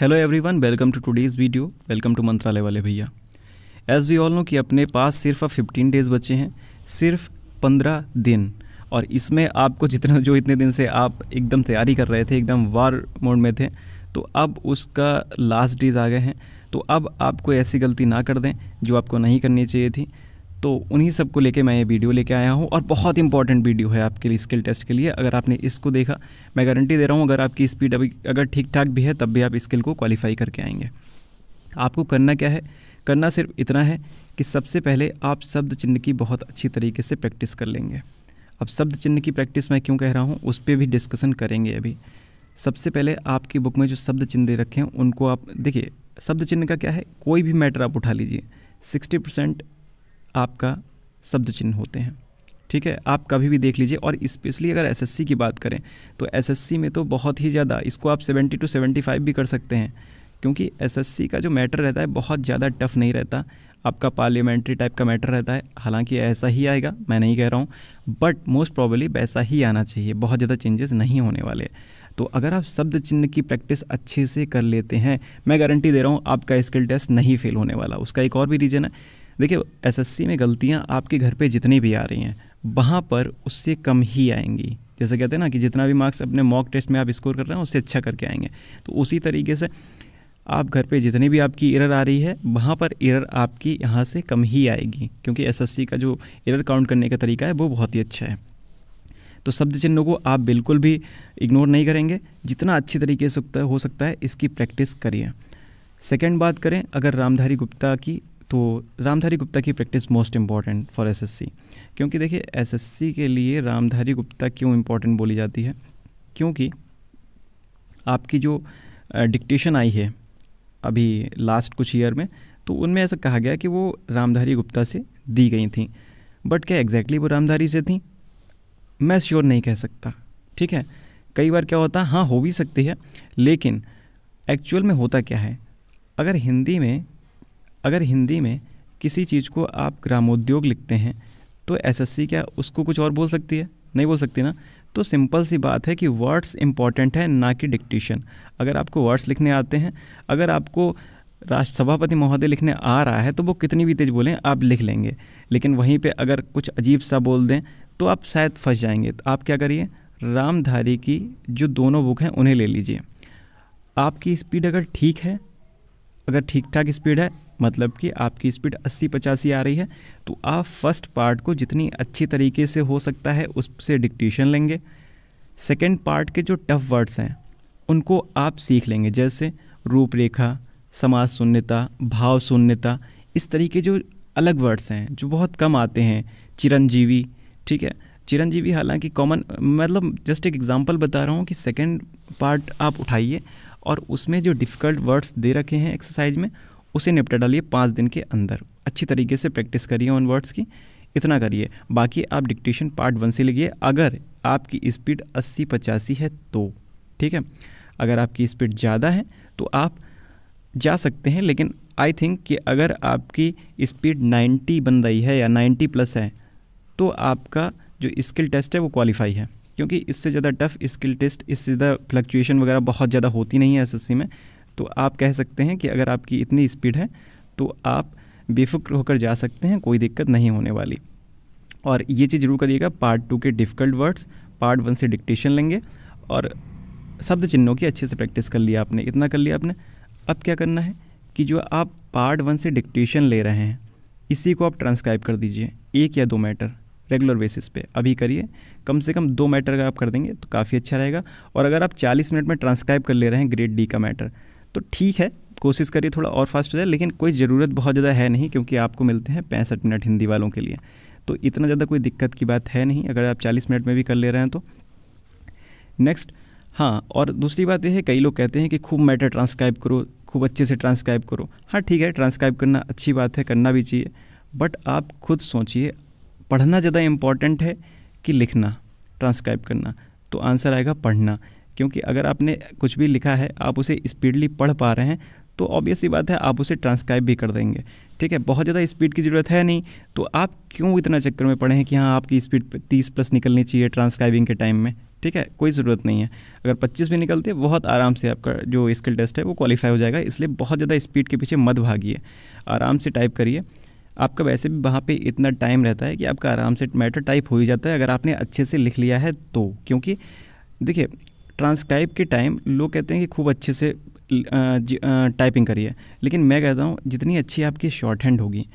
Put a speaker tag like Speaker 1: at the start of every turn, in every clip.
Speaker 1: hello everyone welcome to today's video welcome to मंत्रालय वाले भैया एज वी ऑल नो कि अपने पास सिर्फ अब फिफ्टीन डेज़ बचे हैं सिर्फ पंद्रह दिन और इसमें आपको जितना जो इतने दिन से आप एकदम तैयारी कर रहे थे एकदम वार मोड में थे तो अब उसका लास्ट डेज आ गए हैं तो अब आपको ऐसी गलती ना कर दें जो आपको नहीं करनी चाहिए थी तो उन्हीं सब को लेके मैं ये वीडियो लेके आया हूँ और बहुत इंपॉर्टेंट वीडियो है आपके लिए स्किल टेस्ट के लिए अगर आपने इसको देखा मैं गारंटी दे रहा हूँ अगर आपकी स्पीड अभी अगर ठीक ठाक भी है तब भी आप स्किल को क्वालिफाई करके आएंगे आपको करना क्या है करना सिर्फ इतना है कि सबसे पहले आप शब्द चिन्ह की बहुत अच्छी तरीके से प्रैक्टिस कर लेंगे अब शब्द चिन्ह की प्रैक्टिस मैं क्यों कह रहा हूँ उस पर भी डिस्कसन करेंगे अभी सबसे पहले आपकी बुक में जो शब्द चिन्ह दे रखे हैं उनको आप देखिए शब्द चिन्ह का क्या है कोई भी मैटर आप उठा लीजिए सिक्सटी परसेंट आपका शब्द चिन्ह होते हैं ठीक है आप कभी भी देख लीजिए और स्पेशली अगर एसएससी की बात करें तो एसएससी में तो बहुत ही ज़्यादा इसको आप 70 टू 75 भी कर सकते हैं क्योंकि एसएससी का जो मैटर रहता है बहुत ज़्यादा टफ नहीं रहता आपका पार्लियामेंट्री टाइप का मैटर रहता है हालांकि ऐसा ही आएगा मैं नहीं कह रहा हूँ बट मोस्ट प्रॉबली वैसा ही आना चाहिए बहुत ज़्यादा चेंजेस नहीं होने वाले तो अगर आप शब्द चिन्ह की प्रैक्टिस अच्छे से कर लेते हैं मैं गारंटी दे रहा हूँ आपका स्किल टेस्ट नहीं फेल होने वाला उसका एक और भी रीज़न है देखिए एसएससी में गलतियाँ आपके घर पे जितनी भी आ रही हैं वहाँ पर उससे कम ही आएंगी जैसे कहते हैं ना कि जितना भी मार्क्स अपने मॉक टेस्ट में आप स्कोर कर रहे हैं उससे अच्छा करके आएंगे तो उसी तरीके से आप घर पे जितनी भी आपकी एरर आ रही है वहाँ पर एरर आपकी यहाँ से कम ही आएगी क्योंकि एसएससी का जो एरर काउंट करने का तरीका है वो बहुत ही अच्छा है तो शब्द चिन्हों को आप बिल्कुल भी इग्नोर नहीं करेंगे जितना अच्छी तरीके से हो सकता है इसकी प्रैक्टिस करिए सेकेंड बात करें अगर रामधारी गुप्ता की तो रामधारी गुप्ता की practice most important for SSC क्योंकि देखिए एसएससी के लिए रामधारी गुप्ता क्यों इम्पॉर्टेंट बोली जाती है क्योंकि आपकी जो डिक्टेशन आई है अभी लास्ट कुछ ईयर में तो उनमें ऐसा कहा गया कि वो रामधारी गुप्ता से दी गई थी बट क्या एग्जैक्टली वो रामधारी से थी मैं श्योर नहीं कह सकता ठीक है कई बार क्या होता है हाँ हो भी सकती है लेकिन एक्चुअल में होता क्या है अगर हिंदी में अगर हिंदी में किसी चीज़ को आप ग्रामोद्योग लिखते हैं तो एसएससी क्या उसको कुछ और बोल सकती है नहीं बोल सकती ना तो सिंपल सी बात है कि वर्ड्स इंपॉर्टेंट है ना कि डिक्टेशन अगर आपको वर्ड्स लिखने आते हैं अगर आपको राष्ट्र सभापति महोदय लिखने आ रहा है तो वो कितनी भी तेज़ बोलें आप लिख लेंगे लेकिन वहीं पे अगर कुछ अजीब सा बोल दें तो आप शायद फंस जाएंगे तो आप क्या करिए रामधारी की जो दोनों बुक हैं उन्हें ले लीजिए आपकी स्पीड अगर ठीक है अगर ठीक ठाक स्पीड है मतलब कि आपकी स्पीड अस्सी पचासी आ रही है तो आप फर्स्ट पार्ट को जितनी अच्छी तरीके से हो सकता है उससे डिक्टेशन लेंगे सेकेंड पार्ट के जो टफ वर्ड्स हैं उनको आप सीख लेंगे जैसे रूपरेखा समाज शून्यता भाव शून्यता इस तरीके जो अलग वर्ड्स हैं जो बहुत कम आते हैं चिरंजीवी ठीक है चिरंजीवी हालांकि कॉमन मतलब जस्ट एक एग्जांपल बता रहा हूँ कि सेकंड पार्ट आप उठाइए और उसमें जो डिफ़िकल्ट वर्ड्स दे रखे हैं एक्सरसाइज में उसे निपटा डालिए पाँच दिन के अंदर अच्छी तरीके से प्रैक्टिस करिए ऑन वर्ड्स की इतना करिए बाकी आप डिक्टेशन पार्ट वन से लिखिए अगर आपकी स्पीड अस्सी पचासी है तो ठीक है अगर आपकी स्पीड ज़्यादा है तो आप जा सकते हैं लेकिन आई थिंक कि अगर आपकी स्पीड 90 बन रही है या 90 प्लस है तो आपका जो स्किल टेस्ट है वो क्वालिफाई है क्योंकि इससे ज़्यादा टफ स्किल टेस्ट इससे ज़्यादा फ्लक्चुएशन वगैरह बहुत ज़्यादा होती नहीं है एसएससी में तो आप कह सकते हैं कि अगर आपकी इतनी स्पीड है तो आप बेफिक्र होकर जा सकते हैं कोई दिक्कत नहीं होने वाली और ये चीज़ जरूर करिएगा पार्ट टू के डिफ़िकल्ट वर्ड्स पार्ट वन से डिक्टेशन लेंगे और शब्द चिन्हों की अच्छे से प्रैक्टिस कर लिया आपने इतना कर लिया आपने अब क्या करना है कि जो आप पार्ट वन से डिक्टेशन ले रहे हैं इसी को आप ट्रांसक्राइब कर दीजिए एक या दो मैटर रेगुलर बेसिस पे अभी करिए कम से कम दो मैटर अगर आप कर देंगे तो काफ़ी अच्छा रहेगा और अगर आप 40 मिनट में ट्रांसक्राइब कर ले रहे हैं ग्रेड डी का मैटर तो ठीक है कोशिश करिए थोड़ा और फास्ट हो जाए लेकिन कोई ज़रूरत बहुत ज़्यादा है नहीं क्योंकि आपको मिलते हैं पैंसठ मिनट हिंदी वालों के लिए तो इतना ज़्यादा कोई दिक्कत की बात है नहीं अगर आप चालीस मिनट में भी कर ले रहे हैं तो नेक्स्ट हाँ और दूसरी बात यह है कई लोग कहते हैं कि खूब मैटर ट्रांसक्राइब करो खूब अच्छे से ट्रांसक्राइब करो हाँ ठीक है ट्रांसक्राइब करना अच्छी बात है करना भी चाहिए बट आप खुद सोचिए पढ़ना ज़्यादा इम्पॉर्टेंट है कि लिखना ट्रांसक्राइब करना तो आंसर आएगा पढ़ना क्योंकि अगर आपने कुछ भी लिखा है आप उसे स्पीडली पढ़ पा रहे हैं तो ऑब्वियस ही बात है आप उसे ट्रांसक्राइब भी कर देंगे ठीक है बहुत ज़्यादा स्पीड की ज़रूरत है नहीं तो आप क्यों इतना चक्कर में पढ़ें हैं कि हाँ आपकी स्पीड तीस प्लस निकलनी चाहिए ट्रांसक्राइबिंग के टाइम में ठीक है कोई ज़रूरत नहीं है अगर 25 भी निकलते बहुत आराम से आपका जो स्किल टेस्ट है वो क्वालिफाई हो जाएगा इसलिए बहुत ज़्यादा स्पीड के पीछे मत भागिए आराम से टाइप करिए आपका वैसे भी वहाँ पे इतना टाइम रहता है कि आपका आराम से मैटर टाइप हो ही जाता है अगर आपने अच्छे से लिख लिया है तो क्योंकि देखिए ट्रांसक्राइब के टाइम लोग कहते हैं कि खूब अच्छे से टाइपिंग करिए लेकिन मैं कहता हूँ जितनी अच्छी आपकी शॉर्ट हैंड होगी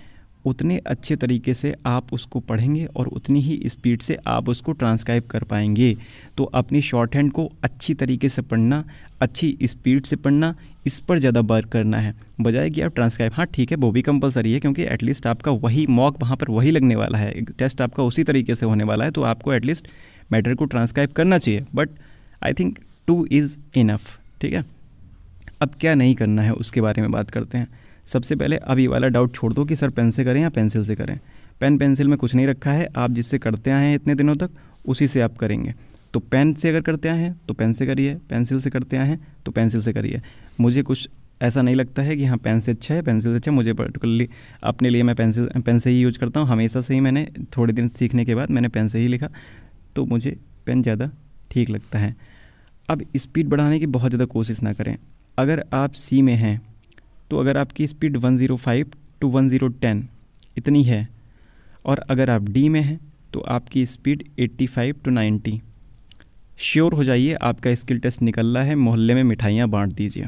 Speaker 1: उतने अच्छे तरीके से आप उसको पढ़ेंगे और उतनी ही स्पीड से आप उसको ट्रांसक्राइब कर पाएंगे तो अपनी शॉर्ट हैंड को अच्छी तरीके से पढ़ना अच्छी स्पीड से पढ़ना इस पर ज़्यादा वर्क करना है बजाय कि आप ट्रांसक्राइब हाँ ठीक है वो भी कंपलसरी है क्योंकि एटलीस्ट आपका वही मॉक वहाँ पर वही लगने वाला है टेस्ट आपका उसी तरीके से होने वाला है तो आपको एटलीस्ट मैटर को ट्रांसक्राइब करना चाहिए but I think two is enough ठीक है अब क्या नहीं करना है उसके बारे में बात करते हैं सबसे पहले अब ये वाला डाउट छोड़ दो कि सर पेन से करें या पेंसिल से करें पेन पेंसिल में कुछ नहीं रखा है आप जिससे करते आए हैं इतने दिनों तक उसी से आप करेंगे तो पेन से अगर करते आए हैं तो पेन से करिए पेंसिल से करते आए हैं तो पेंसिल से करिए मुझे कुछ ऐसा नहीं लगता है कि हाँ पेन से अच्छा है पेंसिल से अच्छा मुझे पर्टिकुलरली अपने लिए मैं पेंसिल पेन से ही यूज करता हूँ हमेशा से ही मैंने थोड़े दिन सीखने के बाद मैंने पेन से ही लिखा तो मुझे पेन ज़्यादा ठीक लगता है अब स्पीड बढ़ाने की बहुत ज़्यादा कोशिश ना करें अगर आप सी में हैं तो अगर आपकी स्पीड 105 टू 1010 इतनी है और अगर आप डी में हैं तो आपकी स्पीड 85 टू 90 श्योर हो जाइए आपका स्किल टेस्ट निकल रहा है मोहल्ले में मिठाइयाँ बांट दीजिए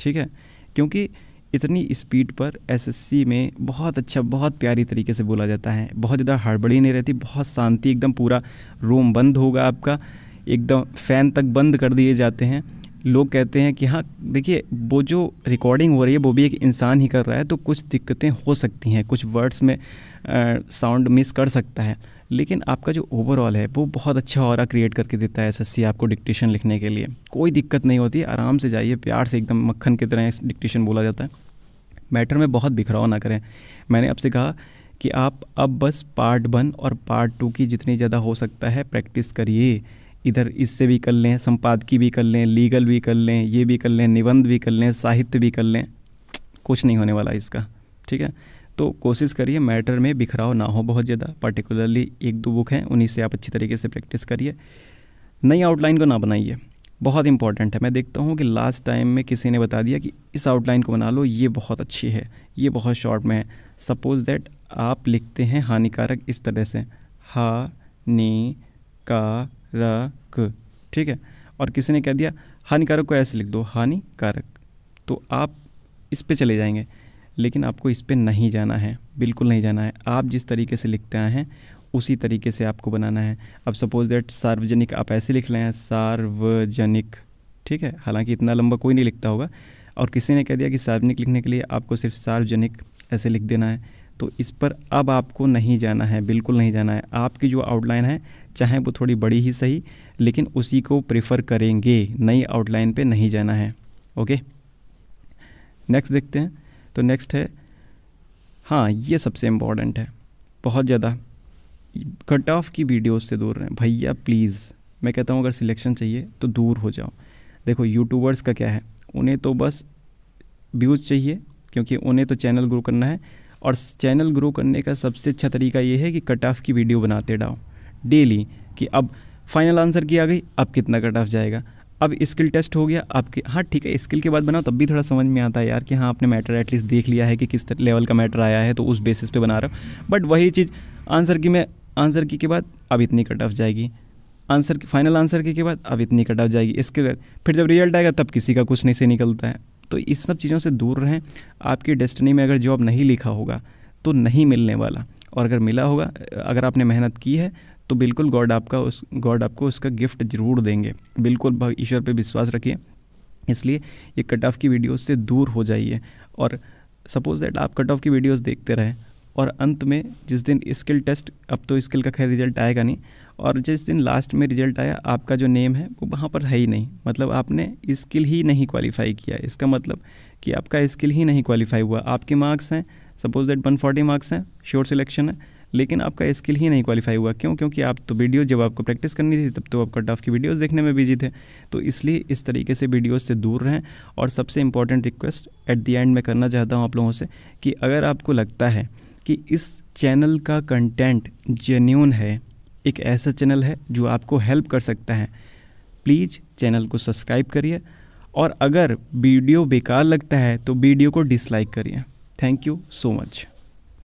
Speaker 1: ठीक है क्योंकि इतनी स्पीड पर एसएससी में बहुत अच्छा बहुत प्यारी तरीके से बोला जाता है बहुत ज़्यादा हड़बड़ी नहीं रहती बहुत शांति एकदम पूरा रूम बंद होगा आपका एकदम फ़ैन तक बंद कर दिए जाते हैं लोग कहते हैं कि हाँ देखिए वो जो रिकॉर्डिंग हो रही है वो भी एक इंसान ही कर रहा है तो कुछ दिक्कतें हो सकती हैं कुछ वर्ड्स में साउंड मिस कर सकता है लेकिन आपका जो ओवरऑल है वो बहुत अच्छा और क्रिएट करके देता है एस आपको डिक्टेशन लिखने के लिए कोई दिक्कत नहीं होती आराम से जाइए प्यार से एकदम मक्खन की तरह डिक्टेशन बोला जाता है मैटर में बहुत बिखराव ना करें मैंने आपसे कहा कि आप अब बस पार्ट वन और पार्ट टू की जितनी ज़्यादा हो सकता है प्रैक्टिस करिए इधर इससे भी कर लें संपादकीय भी कर लें लीगल भी कर लें ये भी कर लें निबंध भी कर लें साहित्य भी कर लें कुछ नहीं होने वाला इसका ठीक है तो कोशिश करिए मैटर में बिखराव ना हो बहुत ज़्यादा पर्टिकुलरली एक दो बुक हैं उन्हीं से आप अच्छी तरीके से प्रैक्टिस करिए नई आउटलाइन को ना बनाइए बहुत इंपॉर्टेंट है मैं देखता हूँ कि लास्ट टाइम में किसी ने बता दिया कि इस आउटलाइन को बना लो ये बहुत अच्छी है ये बहुत शॉर्ट में है सपोज़ दैट आप लिखते हैं हानिकारक इस तरह से हा नी का रक ठीक है और किसी ने कह दिया हानिकारक को ऐसे लिख दो हानिकारक तो आप इस पे चले जाएंगे लेकिन आपको इस पर नहीं जाना है बिल्कुल नहीं जाना है आप जिस तरीके से लिखते आए हैं उसी तरीके से आपको बनाना है अब सपोज दैट सार्वजनिक आप ऐसे लिख रहे हैं सार्वजनिक ठीक है हालांकि इतना लंबा कोई नहीं लिखता होगा और किसी ने कह दिया कि सार्वजनिक लिखने के लिए आपको सिर्फ सार्वजनिक ऐसे लिख देना है तो इस पर अब आपको नहीं जाना है बिल्कुल नहीं जाना है आपकी जो आउटलाइन है चाहे वो थोड़ी बड़ी ही सही लेकिन उसी को प्रेफर करेंगे नई आउटलाइन पे नहीं जाना है ओके नेक्स्ट देखते हैं तो नेक्स्ट है हाँ ये सबसे इम्पॉर्टेंट है बहुत ज़्यादा कट ऑफ की वीडियोस से दूर रहें भैया प्लीज़ मैं कहता हूँ अगर सिलेक्शन चाहिए तो दूर हो जाओ देखो यूट्यूबर्स का क्या है उन्हें तो बस व्यूज़ चाहिए क्योंकि उन्हें तो चैनल ग्रो करना है और चैनल ग्रो करने का सबसे अच्छा तरीका ये है कि कट ऑफ की वीडियो बनाते डाओ डेली कि अब फाइनल आंसर की आ गई अब कितना कट ऑफ जाएगा अब स्किल टेस्ट हो गया आपके हाँ ठीक है स्किल के बाद बनाओ तब भी थोड़ा समझ में आता है यार कि हाँ आपने मैटर एटलीस्ट देख लिया है कि किस लेवल का मैटर आया है तो उस बेसिस पे बना रहा हूँ बट वही चीज़ आंसर की मैं आंसर की के बाद अब इतनी कट ऑफ जाएगी आंसर की फाइनल आंसर की के बाद अब इतनी कट ऑफ जाएगी इसके बाद फिर जब रिजल्ट आएगा तब किसी का कुछ नहीं से निकलता है तो इस सब चीज़ों से दूर रहें आपकी डेस्टनी में अगर जॉब नहीं लिखा होगा तो नहीं मिलने वाला और अगर मिला होगा अगर आपने मेहनत की है तो बिल्कुल गॉड आपका उस गॉड आपको उसका गिफ्ट ज़रूर देंगे बिल्कुल ईश्वर पर विश्वास रखिए इसलिए ये कट ऑफ की वीडियोस से दूर हो जाइए और सपोज़ दैट आप कट ऑफ की वीडियोस देखते रहें और अंत में जिस दिन स्किल टेस्ट अब तो स्किल का खैर रिजल्ट आएगा नहीं और जिस दिन लास्ट में रिजल्ट आया आपका जो नेम है वो वहाँ पर है ही नहीं मतलब आपने स्किल ही नहीं क्वालिफाई किया इसका मतलब कि आपका स्किल ही नहीं क्वालिफाई हुआ आपके मार्क्स हैं सपोज दैट 140 मार्क्स हैं श्योर सिलेक्शन है लेकिन आपका स्किल ही नहीं क्वालिफाई हुआ क्यों क्योंकि आप तो वीडियो जब आपको प्रैक्टिस करनी थी तब तो आप कट ऑफ की वीडियोस देखने में बिजी थे तो इसलिए इस तरीके से वीडियोस से दूर रहें और सबसे important request at the end मैं करना चाहता हूँ आप लोगों से कि अगर आपको लगता है कि इस चैनल का कंटेंट जेन्यून है एक ऐसा चैनल है जो आपको हेल्प कर सकता है प्लीज़ चैनल को सब्सक्राइब करिए और अगर वीडियो बेकार लगता है तो वीडियो को डिसलाइक करिए थैंक यू सो मच